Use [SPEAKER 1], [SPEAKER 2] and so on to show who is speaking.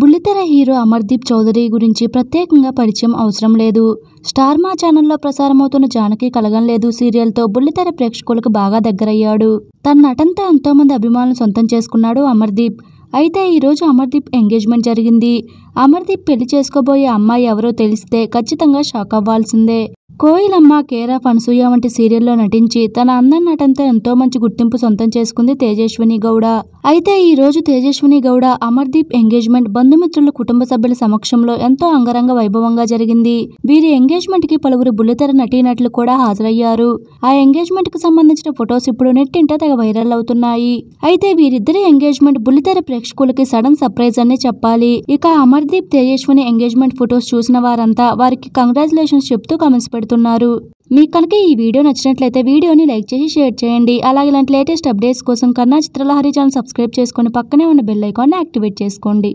[SPEAKER 1] బుల్లితెర హీరో అమర్దీప్ చౌదరి గురించి ప్రత్యేకంగా పరిచయం అవసరం లేదు స్టార్ మా ఛానల్లో ప్రసారమవుతున్న జానకి కలగం లేదు సీరియల్తో బుల్లితెర ప్రేక్షకులకు బాగా దగ్గరయ్యాడు తన నటనతో ఎంతోమంది అభిమానులు సొంతం చేసుకున్నాడు అమర్దీప్ అయితే ఈరోజు అమర్దీప్ ఎంగేజ్మెంట్ జరిగింది అమర్దీప్ పెళ్లి చేసుకోబోయే అమ్మాయి ఎవరో తెలిస్తే ఖచ్చితంగా షాక్ అవ్వాల్సిందే కోయిలమ్మ కేరా ఫన్సూయ వంటి సీరియల్లో నటించి తన అందం నటంతో ఎంతో మంచి గుర్తింపు సొంతం చేసుకుంది తేజస్విని గౌడ అయితే ఈ రోజు తేజస్విని గౌడ అమర్దీప్ ఎంగేజ్మెంట్ బంధుమిత్రుల కుటుంబ సభ్యుల సమక్షంలో ఎంతో అంగరంగ వైభవంగా జరిగింది వీరి ఎంగేజ్మెంట్ కి పలువురు బుల్లితెర నటీనటులు కూడా హాజరయ్యారు ఆ ఎంగేజ్మెంట్ కు సంబంధించిన ఫొటోస్ ఇప్పుడు నెట్టింట తెగ వైరల్ అవుతున్నాయి అయితే వీరిద్దరి ఎంగేజ్మెంట్ బుల్లితెర ప్రేక్షకులకి సడన్ సర్ప్రైజ్ అని చెప్పాలి ఇక అమర్దీప్ తేజస్విని ఎంగేజ్మెంట్ ఫొటోస్ చూసిన వారంతా వారికి కంగ్రాచులేషన్స్ చెప్తూ కామెంట్స్ పెడుతున్నారు మీకు కనుక ఈ వీడియో నచ్చినట్లయితే వీడియోని లైక్ చేసి షేర్ చేయండి అలాగే ఇలాంటి లేటెస్ట్ అప్డేట్స్ కోసం కన్నా చిత్రలహరి ఛానల్ సబ్స్క్రైబ్ చేసుకొని పక్కనే ఉన్న బెల్ ఐకాన్ని యాక్టివేట్ చేసుకోండి